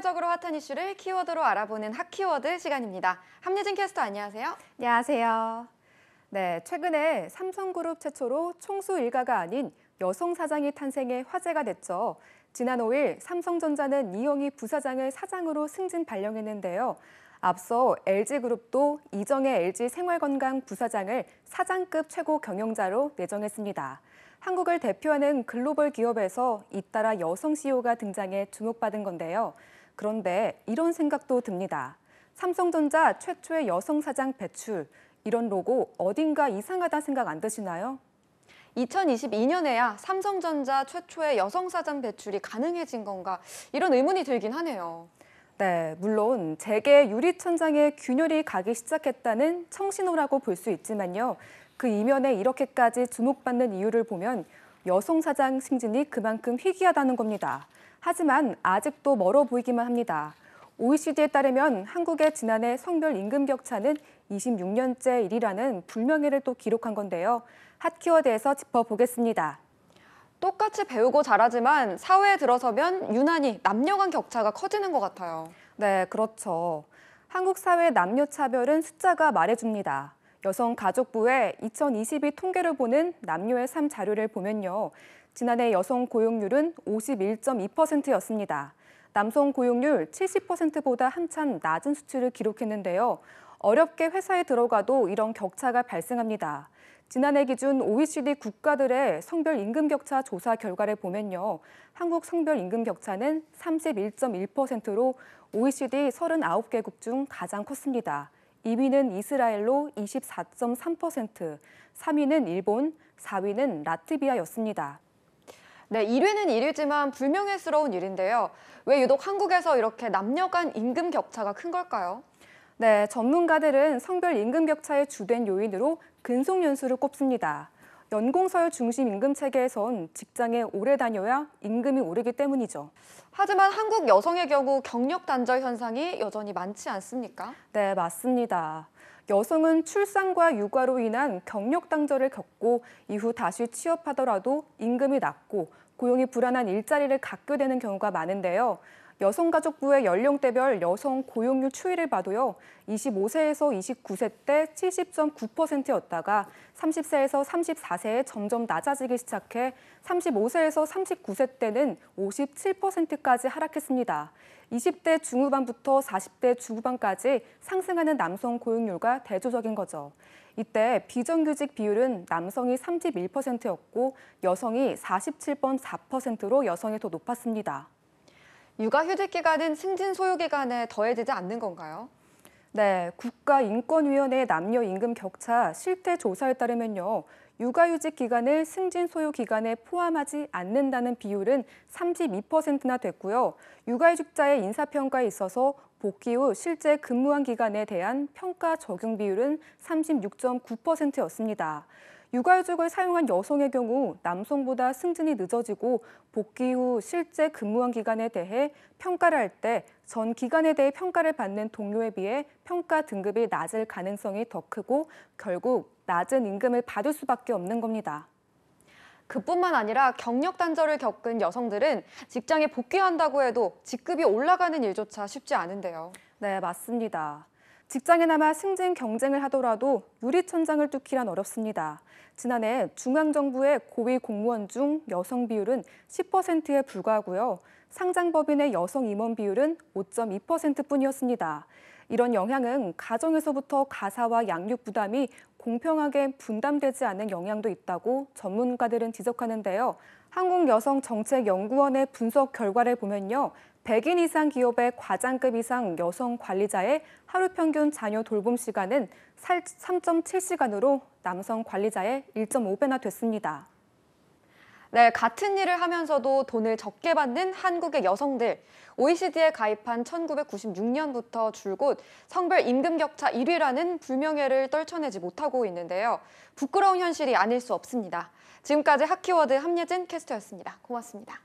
사회적으로 핫한 이슈를 키워드로 알아보는 핫키워드 시간입니다. 함예진 캐스터 안녕하세요. 안녕하세요. 네, 최근에 삼성그룹 최초로 총수 일가가 아닌 여성 사장이 탄생해 화제가 됐죠. 지난 5일 삼성전자는 이영희 부사장을 사장으로 승진 발령했는데요. 앞서 LG그룹도 이정의 LG 생활건강 부사장을 사장급 최고 경영자로 내정했습니다. 한국을 대표하는 글로벌 기업에서 잇따라 여성 CEO가 등장해 주목받은 건데요. 그런데 이런 생각도 듭니다. 삼성전자 최초의 여성 사장 배출, 이런 로고 어딘가 이상하다 생각 안 드시나요? 2022년에야 삼성전자 최초의 여성 사장 배출이 가능해진 건가 이런 의문이 들긴 하네요. 네, 물론 재계 유리천장에 균열이 가기 시작했다는 청신호라고 볼 수 있지만요. 그 이면에 이렇게까지 주목받는 이유를 보면 여성 사장 승진이 그만큼 희귀하다는 겁니다. 하지만 아직도 멀어 보이기만 합니다. OECD에 따르면 한국의 지난해 성별 임금 격차는 26년째 1위라는 불명예를 또 기록한 건데요. 핫 키워드에서 짚어보겠습니다. 똑같이 배우고 자라지만 사회에 들어서면 유난히 남녀 간 격차가 커지는 것 같아요. 네, 그렇죠. 한국 사회 남녀 차별은 숫자가 말해줍니다. 여성가족부의 2022 통계를 보는 남녀의 삶 자료를 보면요. 지난해 여성 고용률은 51.2%였습니다. 남성 고용률 70%보다 한참 낮은 수치를 기록했는데요. 어렵게 회사에 들어가도 이런 격차가 발생합니다. 지난해 기준 OECD 국가들의 성별 임금 격차 조사 결과를 보면요. 한국 성별 임금 격차는 31.1%로 OECD 39개국 중 가장 컸습니다. 2위는 이스라엘로 24.3%, 3위는 일본, 4위는 라트비아였습니다. 네, 1위는 1위지만 불명예스러운 일인데요. 왜 유독 한국에서 이렇게 남녀 간 임금 격차가 큰 걸까요? 네, 전문가들은 성별 임금 격차의 주된 요인으로 근속연수를 꼽습니다. 연공서열 중심 임금 체계에선 직장에 오래 다녀야 임금이 오르기 때문이죠. 하지만 한국 여성의 경우 경력 단절 현상이 여전히 많지 않습니까? 네, 맞습니다. 여성은 출산과 육아로 인한 경력 단절을 겪고 이후 다시 취업하더라도 임금이 낮고 고용이 불안한 일자리를 갖게 되는 경우가 많은데요. 여성가족부의 연령대별 여성 고용률 추이를 봐도요. 25세에서 29세 때 70.9%였다가 30세에서 34세에 점점 낮아지기 시작해 35세에서 39세 때는 57%까지 하락했습니다. 20대 중후반부터 40대 중후반까지 상승하는 남성 고용률과 대조적인 거죠. 이때 비정규직 비율은 남성이 31%였고 여성이 47.4%로 여성이 더 높았습니다. 육아 휴직 기간은 승진 소요 기간에 더해지지 않는 건가요? 네, 국가인권위원회 남녀 임금 격차 실태 조사에 따르면요. 육아휴직 기간을 승진 소요 기간에 포함하지 않는다는 비율은 32%나 됐고요. 육아휴직자의 인사평가에 있어서 복귀 후 실제 근무한 기간에 대한 평가 적용 비율은 36.9%였습니다. 육아휴직을 사용한 여성의 경우 남성보다 승진이 늦어지고 복귀 후 실제 근무한 기간에 대해 평가를 할 때 전 기간에 대해 평가를 받는 동료에 비해 평가 등급이 낮을 가능성이 더 크고 결국 낮은 임금을 받을 수밖에 없는 겁니다. 그뿐만 아니라 경력 단절을 겪은 여성들은 직장에 복귀한다고 해도 직급이 올라가는 일조차 쉽지 않은데요. 네, 맞습니다. 직장에 남아 승진 경쟁을 하더라도 유리천장을 뚫기란 어렵습니다. 지난해 중앙정부의 고위 공무원 중 여성 비율은 10%에 불과하고요. 상장법인의 여성 임원 비율은 5.2%뿐이었습니다. 이런 영향은 가정에서부터 가사와 양육 부담이 공평하게 분담되지 않는 영향도 있다고 전문가들은 지적하는데요. 한국여성정책연구원의 분석 결과를 보면요. 100인 이상 기업의 과장급 이상 여성 관리자의 하루 평균 자녀 돌봄 시간은 3.7시간으로 남성 관리자의 1.5배나 됐습니다. 네, 같은 일을 하면서도 돈을 적게 받는 한국의 여성들. OECD에 가입한 1996년부터 줄곧 성별 임금 격차 1위라는 불명예를 떨쳐내지 못하고 있는데요. 부끄러운 현실이 아닐 수 없습니다. 지금까지 핫키워드 함예진 캐스터였습니다. 고맙습니다.